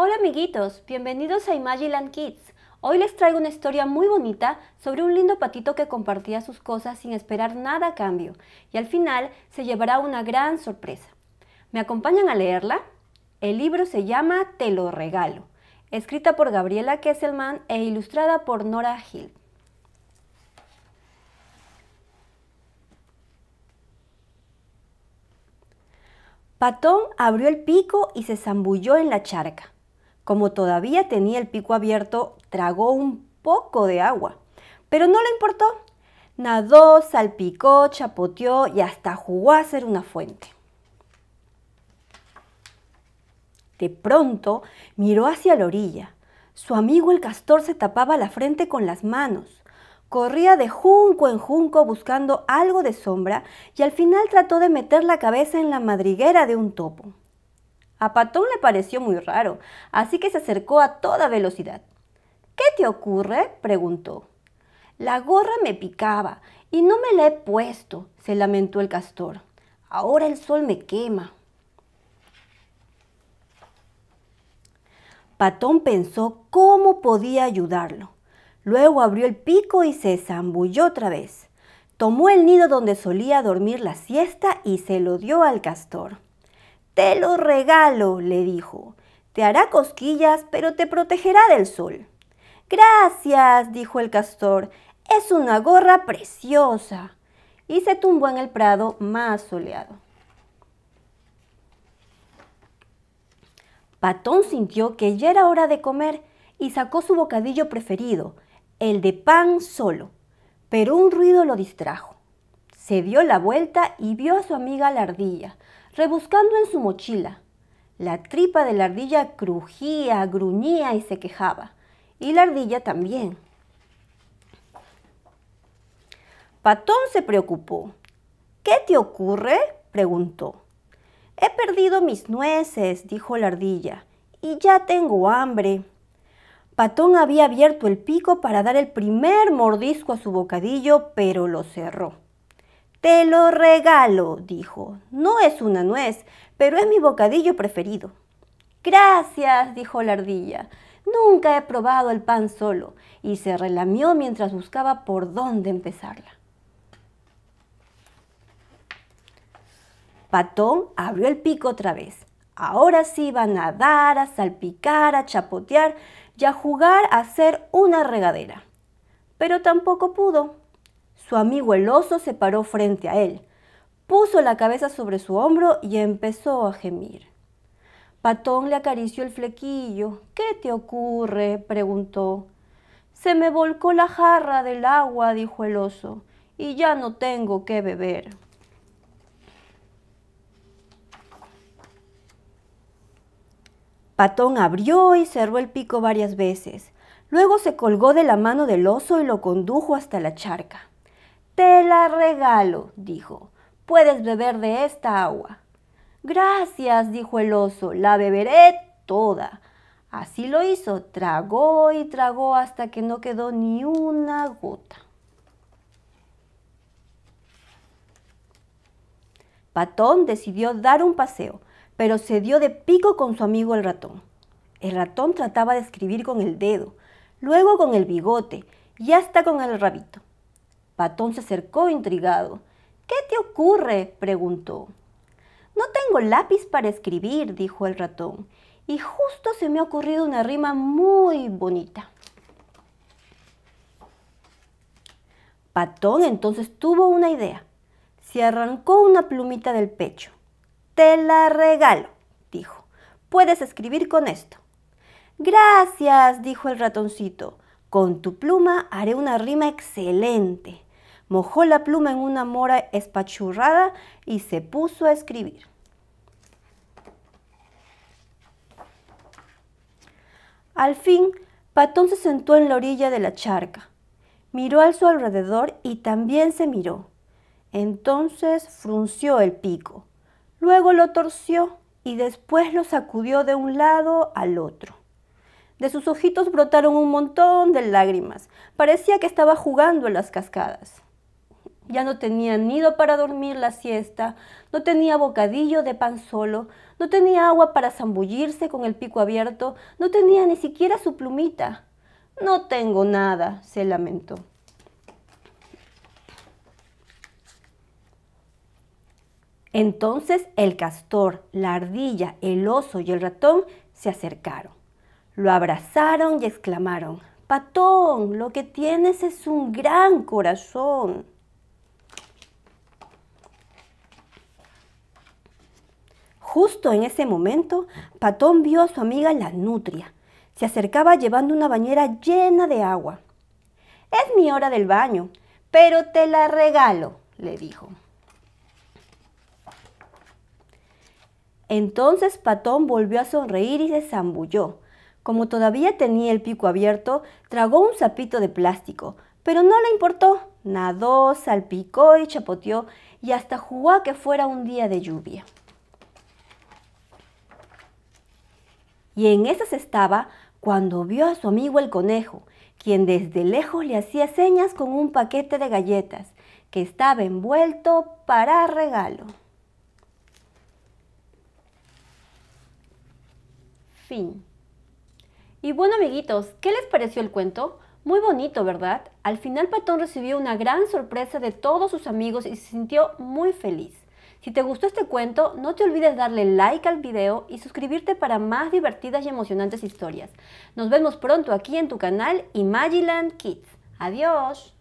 Hola amiguitos, bienvenidos a Imagiland Kids. Hoy les traigo una historia muy bonita sobre un lindo patito que compartía sus cosas sin esperar nada a cambio y al final se llevará una gran sorpresa. ¿Me acompañan a leerla? El libro se llama Te lo regalo, escrita por Gabriela Kesselman e ilustrada por Nora Hill. Patón abrió el pico y se zambulló en la charca. Como todavía tenía el pico abierto, tragó un poco de agua. Pero no le importó. Nadó, salpicó, chapoteó y hasta jugó a ser una fuente. De pronto miró hacia la orilla. Su amigo el castor se tapaba la frente con las manos. Corría de junco en junco buscando algo de sombra y al final trató de meter la cabeza en la madriguera de un topo. A Patón le pareció muy raro, así que se acercó a toda velocidad. ¿Qué te ocurre? preguntó. La gorra me picaba y no me la he puesto, se lamentó el castor. Ahora el sol me quema. Patón pensó cómo podía ayudarlo. Luego abrió el pico y se zambulló otra vez. Tomó el nido donde solía dormir la siesta y se lo dio al castor. Te lo regalo, le dijo. Te hará cosquillas, pero te protegerá del sol. Gracias, dijo el castor. Es una gorra preciosa. Y se tumbó en el prado más soleado. Patón sintió que ya era hora de comer y sacó su bocadillo preferido, el de pan solo, pero un ruido lo distrajo. Se dio la vuelta y vio a su amiga la ardilla, rebuscando en su mochila. La tripa de la ardilla crujía, gruñía y se quejaba, y la ardilla también. Patón se preocupó. ¿Qué te ocurre? preguntó. He perdido mis nueces, dijo la ardilla, y ya tengo hambre. Patón había abierto el pico para dar el primer mordisco a su bocadillo, pero lo cerró. Te lo regalo, dijo. No es una nuez, pero es mi bocadillo preferido. Gracias, dijo la ardilla. Nunca he probado el pan solo, y se relamió mientras buscaba por dónde empezarla. Patón abrió el pico otra vez. Ahora sí iba a nadar, a salpicar, a chapotear y a jugar a hacer una regadera. Pero tampoco pudo. Su amigo el oso se paró frente a él, puso la cabeza sobre su hombro y empezó a gemir. Patón le acarició el flequillo. ¿Qué te ocurre? preguntó. Se me volcó la jarra del agua, dijo el oso, y ya no tengo que beber. Patón abrió y cerró el pico varias veces. Luego se colgó de la mano del oso y lo condujo hasta la charca. Te la regalo, dijo. Puedes beber de esta agua. Gracias, dijo el oso, la beberé toda. Así lo hizo, tragó y tragó hasta que no quedó ni una gota. Patón decidió dar un paseo, pero se dio de pico con su amigo el ratón. El ratón trataba de escribir con el dedo, luego con el bigote y hasta con el rabito. Patón se acercó intrigado. ¿Qué te ocurre? preguntó. No tengo lápiz para escribir, dijo el ratón, y justo se me ha ocurrido una rima muy bonita. Patón entonces tuvo una idea. Se arrancó una plumita del pecho. Te la regalo, dijo. Puedes escribir con esto. Gracias, dijo el ratoncito. Con tu pluma haré una rima excelente mojó la pluma en una mora espachurrada y se puso a escribir. Al fin, Patón se sentó en la orilla de la charca. Miró a su alrededor y también se miró. Entonces frunció el pico, luego lo torció y después lo sacudió de un lado al otro. De sus ojitos brotaron un montón de lágrimas. Parecía que estaba jugando en las cascadas. Ya no tenía nido para dormir la siesta, no tenía bocadillo de pan solo, no tenía agua para zambullirse con el pico abierto, no tenía ni siquiera su plumita. No tengo nada, se lamentó. Entonces el castor, la ardilla, el oso y el ratón se acercaron. Lo abrazaron y exclamaron, Patón, lo que tienes es un gran corazón. Justo en ese momento, Patón vio a su amiga la nutria. Se acercaba llevando una bañera llena de agua. Es mi hora del baño, pero te la regalo, le dijo. Entonces Patón volvió a sonreír y se zambulló. Como todavía tenía el pico abierto, tragó un sapito de plástico, pero no le importó. Nadó, salpicó y chapoteó y hasta jugó a que fuera un día de lluvia. y en esas estaba cuando vio a su amigo el conejo, quien desde lejos le hacía señas con un paquete de galletas que estaba envuelto para regalo. Fin. Y bueno amiguitos, ¿qué les pareció el cuento? Muy bonito, ¿verdad? Al final Patón recibió una gran sorpresa de todos sus amigos y se sintió muy feliz. Si te gustó este cuento, no te olvides darle like al video y suscribirte para más divertidas y emocionantes historias. Nos vemos pronto aquí en tu canal Imagiland Kids. Adiós.